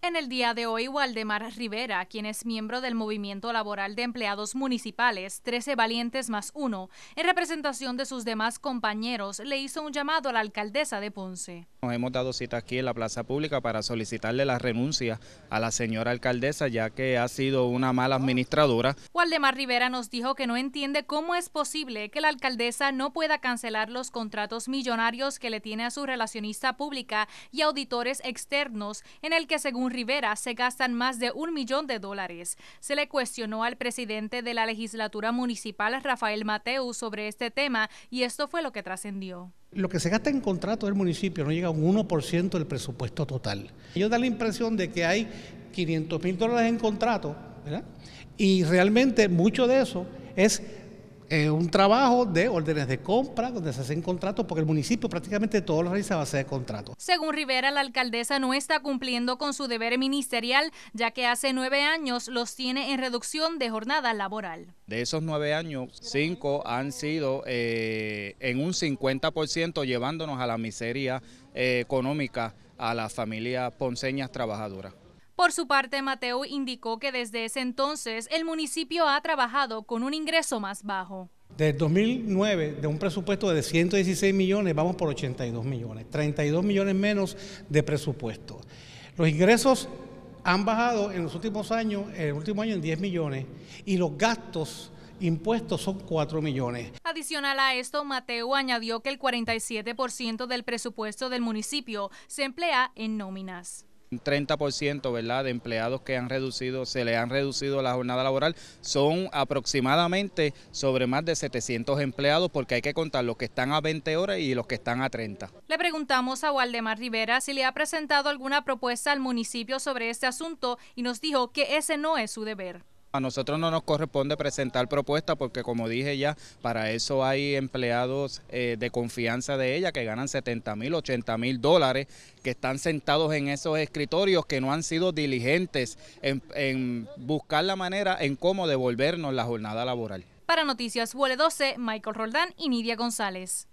En el día de hoy, Waldemar Rivera, quien es miembro del Movimiento Laboral de Empleados Municipales 13 Valientes más 1, en representación de sus demás compañeros, le hizo un llamado a la alcaldesa de Ponce. Nos hemos dado cita aquí en la plaza pública para solicitarle la renuncia a la señora alcaldesa, ya que ha sido una mala administradora. Waldemar Rivera nos dijo que no entiende cómo es posible que la alcaldesa no pueda cancelar los contratos millonarios que le tiene a su relacionista pública y auditores externos, en el que según Rivera, se gastan más de un millón de dólares. Se le cuestionó al presidente de la legislatura municipal, Rafael Mateu, sobre este tema y esto fue lo que trascendió. Lo que se gasta en contrato del municipio no llega a un 1% del presupuesto total. Yo da la impresión de que hay 500 mil dólares en contrato, Y realmente mucho de eso es es eh, un trabajo de órdenes de compra, donde se hacen contratos, porque el municipio prácticamente todo lo realiza a base de contratos. Según Rivera, la alcaldesa no está cumpliendo con su deber ministerial, ya que hace nueve años los tiene en reducción de jornada laboral. De esos nueve años, cinco han sido eh, en un 50% llevándonos a la miseria eh, económica a las familias ponceñas trabajadoras. Por su parte, Mateo indicó que desde ese entonces el municipio ha trabajado con un ingreso más bajo. Desde 2009, de un presupuesto de 116 millones, vamos por 82 millones, 32 millones menos de presupuesto. Los ingresos han bajado en los últimos años, el último año en 10 millones, y los gastos impuestos son 4 millones. Adicional a esto, Mateo añadió que el 47% del presupuesto del municipio se emplea en nóminas. 30% ¿verdad? de empleados que han reducido, se le han reducido la jornada laboral, son aproximadamente sobre más de 700 empleados porque hay que contar los que están a 20 horas y los que están a 30. Le preguntamos a Waldemar Rivera si le ha presentado alguna propuesta al municipio sobre este asunto y nos dijo que ese no es su deber. A nosotros no nos corresponde presentar propuestas porque, como dije ya, para eso hay empleados eh, de confianza de ella que ganan 70 mil, 80 mil dólares, que están sentados en esos escritorios, que no han sido diligentes en, buscar la manera en cómo devolvernos la jornada laboral. Para Noticias UL12, Michael Roldán y Nidia González.